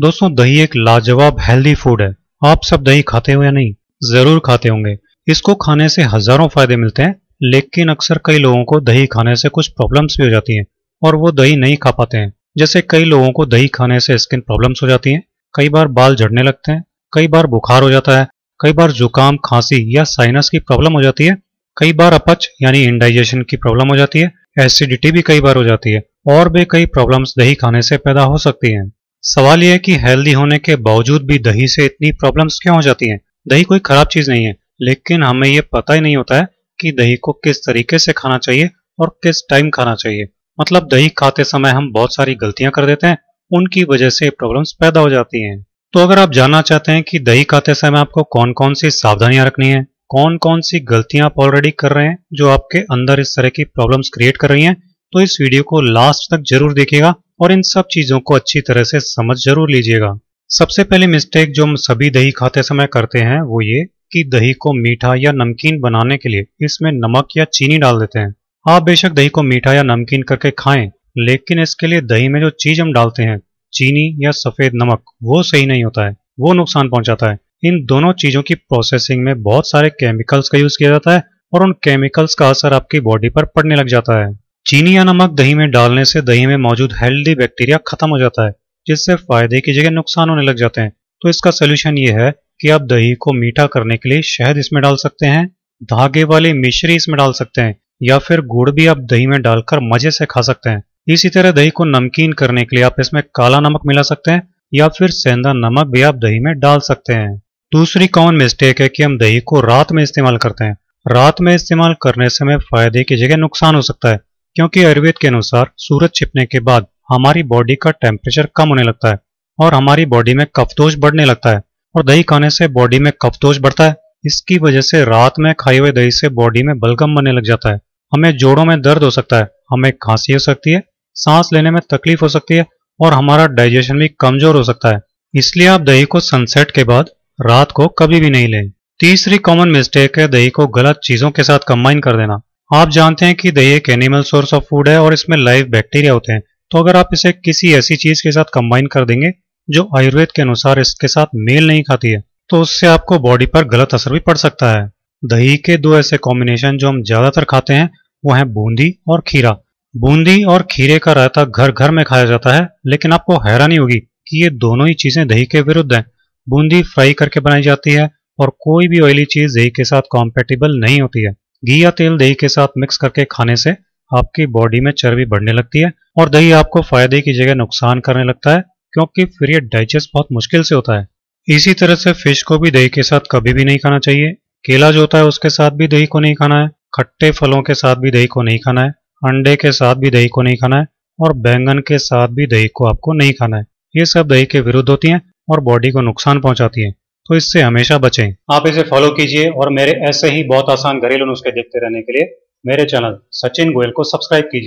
दोस्तों दही एक लाजवाब हेल्दी फूड है आप सब दही खाते हो या नहीं जरूर खाते होंगे इसको खाने से हजारों फायदे मिलते हैं लेकिन अक्सर कई लोगों को दही खाने से कुछ प्रॉब्लम्स भी हो जाती हैं और वो दही नहीं खा पाते हैं जैसे कई लोगों को दही खाने से स्किन प्रॉब्लम्स हो जाती हैं कई बार बाल झड़ने लगते हैं कई बार बुखार हो जाता है कई बार जुकाम खांसी या साइनस की प्रॉब्लम हो जाती है कई बार अपच यानी इंडाइजेशन की प्रॉब्लम हो जाती है एसिडिटी भी कई बार हो जाती है और भी कई प्रॉब्लम्स दही खाने से पैदा हो सकती हैं सवाल यह है कि हेल्दी होने के बावजूद भी दही से इतनी प्रॉब्लम्स क्यों हो जाती हैं दही कोई खराब चीज़ नहीं है लेकिन हमें ये पता ही नहीं होता है कि दही को किस तरीके से खाना चाहिए और किस टाइम खाना चाहिए मतलब दही खाते समय हम बहुत सारी गलतियां कर देते हैं उनकी वजह से प्रॉब्लम्स पैदा हो जाती हैं तो अगर आप जानना चाहते हैं कि दही खाते समय आपको कौन कौन सी सावधानियां रखनी है कौन कौन सी गलतियां आप ऑलरेडी कर रहे हैं जो आपके अंदर इस तरह की प्रॉब्लम्स क्रिएट कर रही हैं तो इस वीडियो को लास्ट तक जरूर देखिएगा और इन सब चीज़ों को अच्छी तरह से समझ जरूर लीजिएगा सबसे पहले मिस्टेक जो हम सभी दही खाते समय करते हैं वो ये कि दही को मीठा या नमकीन बनाने के लिए इसमें नमक या चीनी डाल देते हैं आप बेशक दही को मीठा या नमकीन करके खाएं लेकिन इसके लिए दही में जो चीज़ हम डालते हैं चीनी या सफ़ेद नमक वो सही नहीं होता है वो नुकसान पहुंचाता है इन दोनों चीज़ों की प्रोसेसिंग में बहुत सारे केमिकल्स का यूज़ किया जाता है और उन केमिकल्स का असर आपकी बॉडी पर पड़ने लग जाता है चीनी या नमक दही में डालने से दही में मौजूद हेल्दी बैक्टीरिया खत्म हो जाता है जिससे फायदे की जगह नुकसान होने लग जाते हैं तो इसका सोल्यूशन ये है कि आप दही को मीठा करने के लिए शहद इसमें डाल सकते हैं धागे वाली मिश्री इसमें डाल सकते हैं या फिर गुड़ भी आप दही में डालकर मजे से खा सकते हैं इसी तरह दही को नमकीन करने के लिए आप इसमें काला नमक मिला सकते हैं या फिर सेंधा नमक भी आप दही में डाल सकते हैं दूसरी कॉमन मिस्टेक है कि हम दही को रात में इस्तेमाल करते हैं रात में इस्तेमाल करने से हमें फायदे की जगह नुकसान हो सकता है क्योंकि आयुर्वेद के अनुसार सूरज छिपने के बाद हमारी बॉडी का टेम्परेचर कम होने लगता है और हमारी बॉडी में कफदोष बढ़ने लगता है और दही खाने से बॉडी में कफदोष बढ़ता है इसकी वजह से रात में खाए हुए दही से बॉडी में बलगम बनने लग जाता है हमें जोड़ों में दर्द हो सकता है हमें खांसी हो सकती है सांस लेने में तकलीफ हो सकती है और हमारा डाइजेशन भी कमजोर हो सकता है इसलिए आप दही को सनसेट के बाद रात को कभी भी नहीं लें तीसरी कॉमन मिस्टेक है दही को गलत चीजों के साथ कंबाइन कर देना आप जानते हैं कि दही एक एनिमल सोर्स ऑफ फूड है और इसमें लाइव बैक्टीरिया होते हैं तो अगर आप इसे किसी ऐसी चीज के साथ कंबाइन कर देंगे जो आयुर्वेद के अनुसार इसके साथ मेल नहीं खाती है तो उससे आपको बॉडी पर गलत असर भी पड़ सकता है दही के दो ऐसे कॉम्बिनेशन जो हम ज्यादातर खाते हैं वो है बूंदी और खीरा बूंदी और खीरे का रायता घर घर में खाया जाता है लेकिन आपको हैरानी होगी कि ये दोनों ही चीजें दही के विरुद्ध हैं बूंदी फ्राई करके बनाई जाती है और कोई भी ऑयली चीज दही के साथ कॉम्पेटेबल नहीं होती है घी या तेल दही के साथ मिक्स करके खाने से आपकी बॉडी में चर्बी बढ़ने लगती है और दही आपको फायदे की जगह नुकसान करने लगता है क्योंकि फिर ये डाइजेस्ट बहुत मुश्किल से होता है इसी तरह से फिश को भी दही के साथ कभी भी नहीं खाना चाहिए केला जो होता है उसके साथ भी दही को नहीं खाना है खट्टे फलों के साथ भी दही को नहीं खाना है अंडे के साथ भी दही को नहीं खाना है और बैंगन के साथ भी दही को आपको नहीं खाना है ये सब दही के विरुद्ध होती हैं और बॉडी को नुकसान पहुंचाती हैं तो इससे हमेशा बचें आप इसे फॉलो कीजिए और मेरे ऐसे ही बहुत आसान घरेलू नुस्खे देखते रहने के लिए मेरे चैनल सचिन गोयल को सब्सक्राइब कीजिए